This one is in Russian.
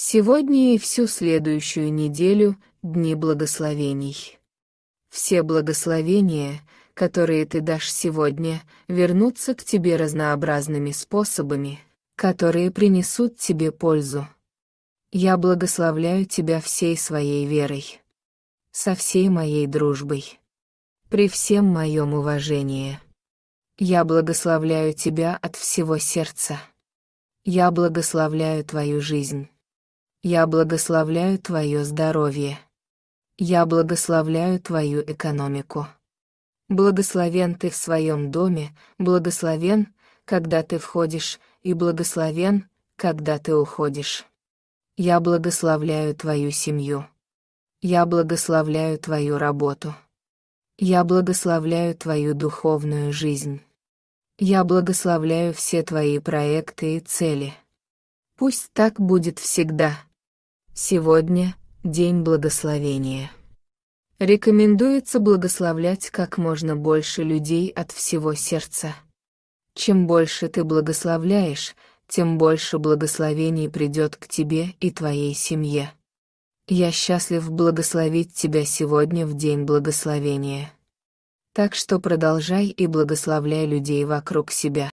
Сегодня и всю следующую неделю — дни благословений. Все благословения, которые ты дашь сегодня, вернутся к тебе разнообразными способами, которые принесут тебе пользу. Я благословляю тебя всей своей верой, со всей моей дружбой, при всем моем уважении. Я благословляю тебя от всего сердца. Я благословляю твою жизнь. Я благословляю твое здоровье. Я благословляю твою экономику. Благословен ты в своем доме, благословен, когда ты входишь, и благословен, когда ты уходишь. Я благословляю твою семью. Я благословляю твою работу. Я благословляю твою духовную жизнь. Я благословляю все твои проекты и цели. Пусть так будет всегда. Сегодня — день благословения. Рекомендуется благословлять как можно больше людей от всего сердца. Чем больше ты благословляешь, тем больше благословений придет к тебе и твоей семье. Я счастлив благословить тебя сегодня в день благословения. Так что продолжай и благословляй людей вокруг себя.